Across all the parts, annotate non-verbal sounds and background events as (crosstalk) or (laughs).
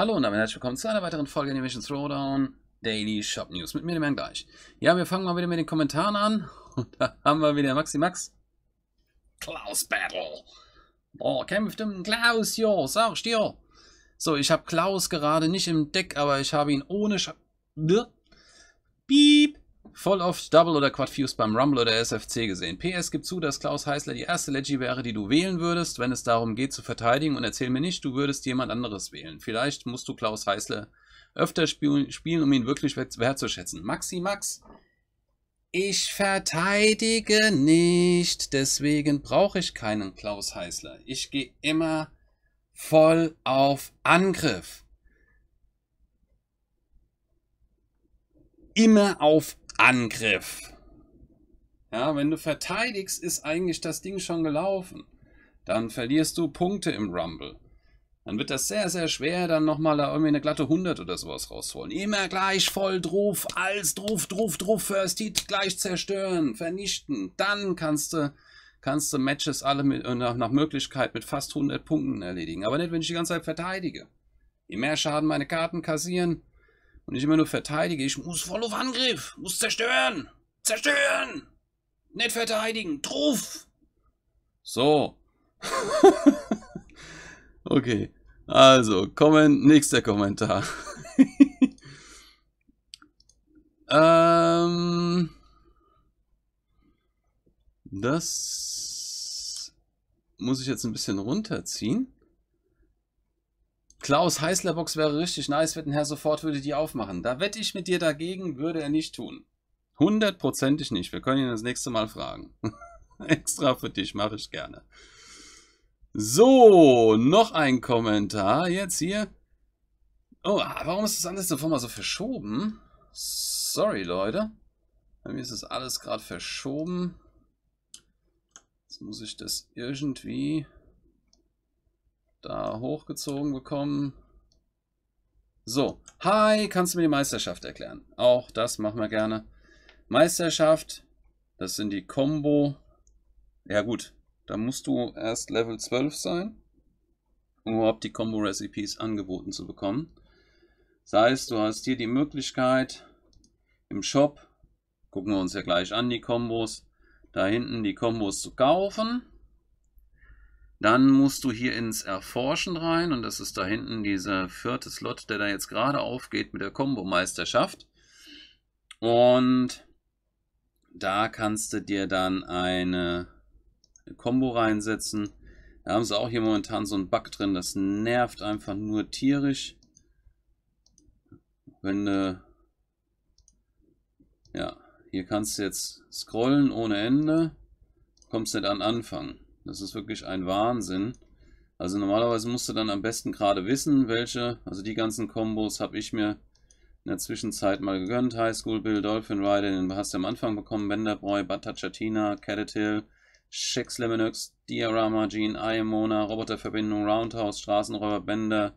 Hallo und damit herzlich willkommen zu einer weiteren Folge Animation Throwdown Daily Shop News. Mit mir dem Herrn gleich. Ja, wir fangen mal wieder mit den Kommentaren an. (laughs) Und da haben wir wieder Maxi Max. Klaus Battle. Boah, kämpft um Klaus, jo, sagst dir. So, ich habe Klaus gerade nicht im Deck, aber ich habe ihn ohne Sch Voll oft Double oder Quad Fuse beim Rumble oder SFC gesehen. PS gibt zu, dass Klaus Heißler die erste Leggy wäre, die du wählen würdest, wenn es darum geht zu verteidigen und erzähl mir nicht, du würdest jemand anderes wählen. Vielleicht musst du Klaus Heißler öfter spielen, spielen um ihn wirklich wertzuschätzen. Maxi Max, ich verteidige nicht, deswegen brauche ich keinen Klaus Heißler. Ich gehe immer voll auf Angriff. Immer auf Angriff. Ja, wenn du verteidigst, ist eigentlich das Ding schon gelaufen. Dann verlierst du Punkte im Rumble. Dann wird das sehr, sehr schwer, dann nochmal da irgendwie eine glatte 100 oder sowas rausholen. Immer gleich voll drauf, als drauf, drauf, drauf, First Hit gleich zerstören, vernichten. Dann kannst du, kannst du Matches alle mit, äh, nach, nach Möglichkeit mit fast 100 Punkten erledigen. Aber nicht, wenn ich die ganze Zeit verteidige. Je mehr Schaden meine Karten kassieren, und ich immer nur verteidige, ich muss voll auf Angriff, muss zerstören, zerstören, nicht verteidigen, Truff. So. (laughs) okay, also, kommen, nächster Kommentar. (laughs) ähm, das muss ich jetzt ein bisschen runterziehen. Klaus Heißlerbox wäre richtig nice, wenn Herr sofort würde die aufmachen. Da wette ich mit dir dagegen, würde er nicht tun. Hundertprozentig nicht. Wir können ihn das nächste Mal fragen. (laughs) Extra für dich, mache ich gerne. So, noch ein Kommentar jetzt hier. Oh, warum ist das alles davon mal so verschoben? Sorry, Leute. Bei mir ist das alles gerade verschoben. Jetzt muss ich das irgendwie da hochgezogen bekommen. So, hi, kannst du mir die Meisterschaft erklären? Auch das machen wir gerne. Meisterschaft, das sind die Combo. Ja gut, da musst du erst Level 12 sein, um überhaupt die Combo Recipes angeboten zu bekommen. Das heißt, du hast hier die Möglichkeit im Shop, gucken wir uns ja gleich an, die Combos, da hinten die Combos zu kaufen. Dann musst du hier ins Erforschen rein und das ist da hinten dieser vierte Slot, der da jetzt gerade aufgeht mit der Kombo-Meisterschaft. Und da kannst du dir dann eine, eine Combo reinsetzen. Da haben sie auch hier momentan so einen Bug drin, das nervt einfach nur tierisch. Wenn du, ja, hier kannst du jetzt scrollen ohne Ende, kommst nicht an Anfang. Das ist wirklich ein Wahnsinn. Also normalerweise musst du dann am besten gerade wissen, welche, also die ganzen Kombos habe ich mir in der Zwischenzeit mal gegönnt. High School Bill, Dolphin Rider, den hast du am Anfang bekommen, Benderbräu, Batachatina, Cadet Hill, Shex Lemonux, Diorama, Gene, Ayamona, Roboterverbindung, Roundhouse, Straßenräuber, Bender.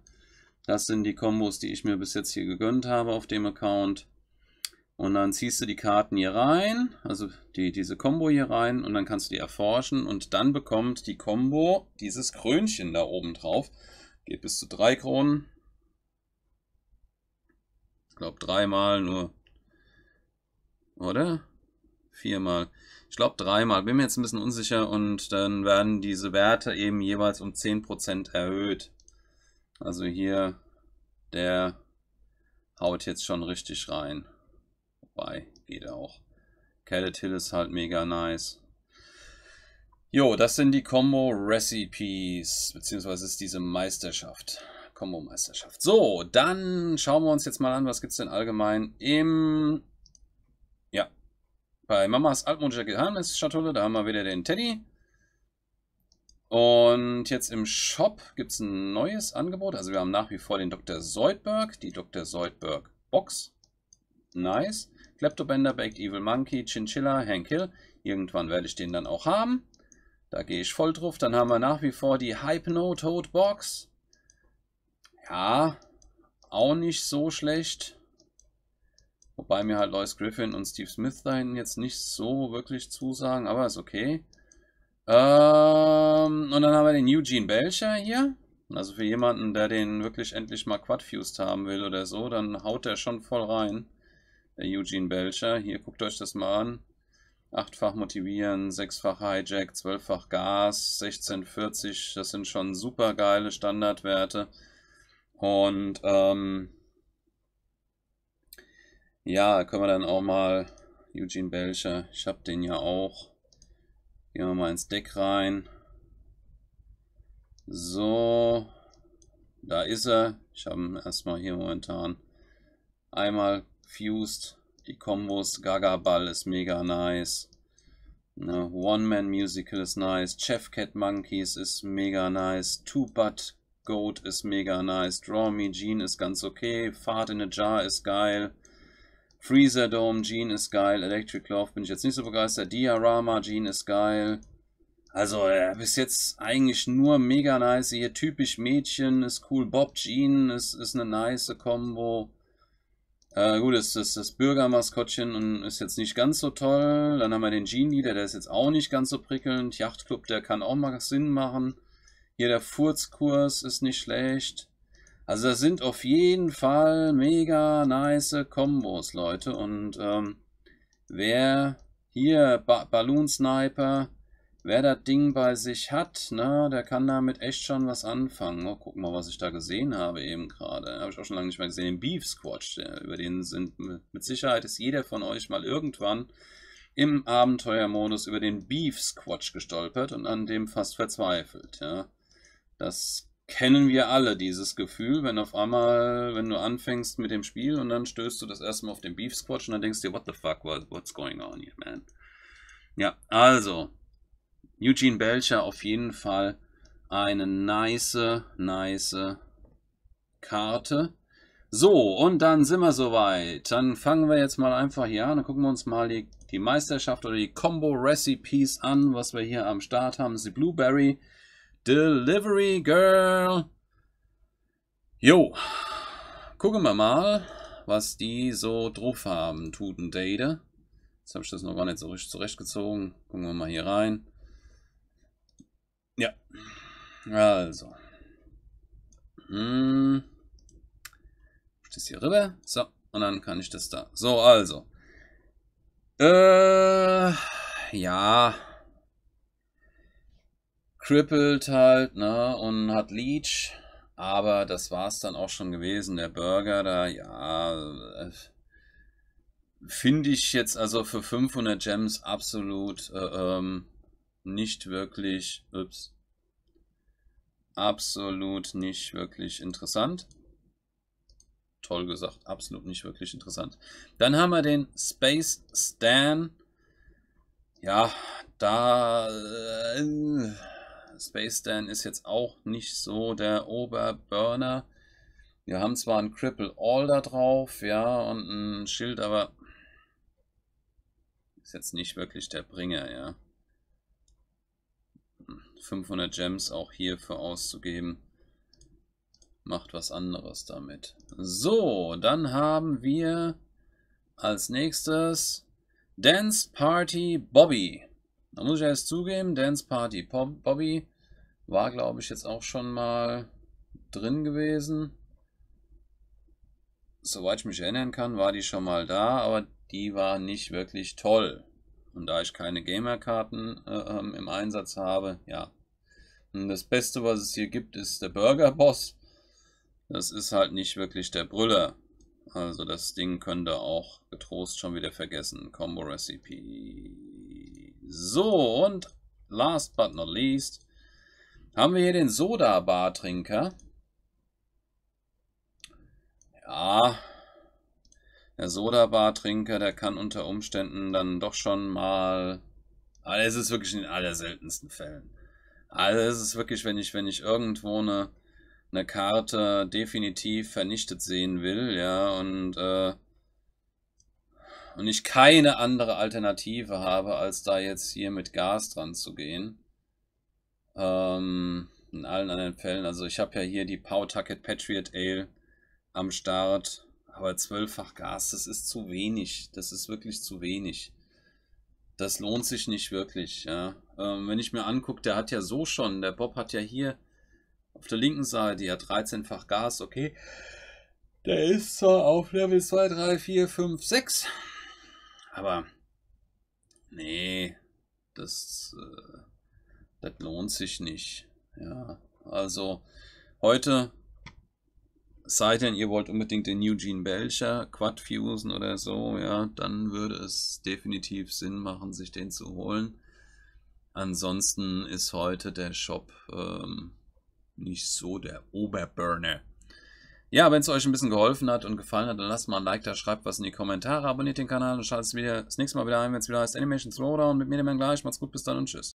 Das sind die Kombos, die ich mir bis jetzt hier gegönnt habe auf dem Account. Und dann ziehst du die Karten hier rein, also die, diese Combo hier rein und dann kannst du die erforschen und dann bekommt die Combo dieses Krönchen da oben drauf. Geht bis zu drei Kronen. Ich glaube dreimal nur. Oder? Viermal. Ich glaube dreimal. Bin mir jetzt ein bisschen unsicher und dann werden diese Werte eben jeweils um 10% erhöht. Also hier, der haut jetzt schon richtig rein. Wobei, geht auch. Cadet Hill ist halt mega nice. Jo, das sind die Combo Recipes, beziehungsweise ist diese Meisterschaft. Combo Meisterschaft. So, dann schauen wir uns jetzt mal an, was gibt es denn allgemein im. Ja, bei Mamas altmodischer Geheimnisschatulle, da haben wir wieder den Teddy. Und jetzt im Shop gibt es ein neues Angebot. Also wir haben nach wie vor den Dr. Seudberg, die Dr. Seudberg Box. Nice. Kleptobänder, Baked Evil Monkey, Chinchilla, Hank Hill. Irgendwann werde ich den dann auch haben. Da gehe ich voll drauf. Dann haben wir nach wie vor die Hypno Toad Box. Ja, auch nicht so schlecht. Wobei mir halt Lois Griffin und Steve Smith dahin jetzt nicht so wirklich zusagen, aber ist okay. Ähm, und dann haben wir den Eugene Belcher hier. Also für jemanden, der den wirklich endlich mal Quadfused haben will oder so, dann haut der schon voll rein der äh, Eugene Belcher. Hier guckt euch das mal an. Achtfach motivieren, sechsfach Hijack, zwölffach Gas, 1640, das sind schon super geile Standardwerte. Und ähm, ja, können wir dann auch mal Eugene Belcher, ich habe den ja auch. Gehen wir mal ins Deck rein. So, da ist er. Ich habe ihn erstmal hier momentan einmal Fused, die Kombos, Gaga Ball ist mega nice. Ne, One-Man-Musical ist nice, Chef Cat Monkeys ist mega nice, Two-Butt Goat ist mega nice, Draw Me Gene ist ganz okay, Fart in a Jar ist geil, Freezer Dome Gene ist geil, Electric Love bin ich jetzt nicht so begeistert, Diorama Gene ist geil. Also äh, bis jetzt eigentlich nur mega nice, hier typisch Mädchen ist cool, Bob Jean ist, ist eine nice Combo. Äh, gut, das, das, das Bürgermaskottchen ist jetzt nicht ganz so toll. Dann haben wir den jean leader der ist jetzt auch nicht ganz so prickelnd. Yachtclub, der kann auch mal Sinn machen. Hier der Furzkurs ist nicht schlecht. Also das sind auf jeden Fall mega nice Kombos, Leute. Und ähm, wer hier ba Balloon Sniper, Wer das Ding bei sich hat, ne, der kann damit echt schon was anfangen. Oh, guck mal, was ich da gesehen habe eben gerade. Habe ich auch schon lange nicht mehr gesehen. Den Beef Squatch, der, über den sind mit Sicherheit ist jeder von euch mal irgendwann im Abenteuermodus über den Beef Squatch gestolpert und an dem fast verzweifelt. Ja. Das kennen wir alle, dieses Gefühl, wenn auf einmal, wenn du anfängst mit dem Spiel und dann stößt du das erstmal auf den Beef Squatch und dann denkst du dir, what the fuck, what's going on here, man? Ja, also, Eugene Belcher auf jeden Fall eine nice, nice Karte. So, und dann sind wir soweit. Dann fangen wir jetzt mal einfach hier an. Dann gucken wir uns mal die, die Meisterschaft oder die Combo Recipes an, was wir hier am Start haben. Die Blueberry Delivery Girl. Jo, gucken wir mal, was die so drauf haben. Tutendate. Jetzt habe ich das noch gar nicht so richtig zurechtgezogen. Gucken wir mal hier rein. Ja. Also. Hm. Das hier rüber. So. Und dann kann ich das da. So, also. Äh, ja. Crippled halt, ne? Und hat Leech. Aber das war's dann auch schon gewesen. Der Burger da, ja. Äh, finde ich jetzt also für 500 Gems absolut. Äh, ähm, nicht wirklich, ups, absolut nicht wirklich interessant. Toll gesagt, absolut nicht wirklich interessant. Dann haben wir den Space Stan. Ja, da... Äh, Space Stan ist jetzt auch nicht so der Oberburner. Wir haben zwar ein Cripple All da drauf, ja, und ein Schild, aber ist jetzt nicht wirklich der Bringer, ja. 500 Gems auch hierfür auszugeben. Macht was anderes damit. So, dann haben wir als nächstes Dance Party Bobby. Da muss ich erst zugeben, Dance Party Bobby war, glaube ich, jetzt auch schon mal drin gewesen. Soweit ich mich erinnern kann, war die schon mal da, aber die war nicht wirklich toll. Und da ich keine Gamerkarten äh, ähm, im Einsatz habe, ja. Und das Beste, was es hier gibt, ist der Burger Boss. Das ist halt nicht wirklich der Brüller. Also das Ding könnte auch getrost schon wieder vergessen. Combo Recipe. So, und last but not least haben wir hier den Soda-Bar-Trinker. Ja, der Soda-Bar-Trinker, der kann unter Umständen dann doch schon mal. Aber ah, es ist wirklich in den allerseltensten Fällen. Also es ist wirklich, wenn ich, wenn ich irgendwo eine, eine Karte definitiv vernichtet sehen will, ja, und, äh, und ich keine andere Alternative habe, als da jetzt hier mit Gas dran zu gehen. Ähm, in allen anderen Fällen, also ich habe ja hier die Pow Tucket Patriot Ale am Start aber zwölffach Gas, das ist zu wenig. Das ist wirklich zu wenig. Das lohnt sich nicht wirklich. Ja. Ähm, wenn ich mir angucke, der hat ja so schon, der Bob hat ja hier auf der linken Seite ja 13-fach Gas, okay. Der ist zwar auf Level 2, 3, 4, 5, 6. Aber nee, das, äh, das lohnt sich nicht. Ja, also heute sei denn, ihr wollt unbedingt den Eugene Belcher Quad fusen oder so, ja, dann würde es definitiv Sinn machen, sich den zu holen. Ansonsten ist heute der Shop ähm, nicht so der Oberburner. Ja, wenn es euch ein bisschen geholfen hat und gefallen hat, dann lasst mal ein Like da, schreibt was in die Kommentare, abonniert den Kanal und schaltet wieder das nächste Mal wieder ein, wenn es wieder heißt Animation Throwdown. Mit mir dem gleich. Macht's gut, bis dann und tschüss.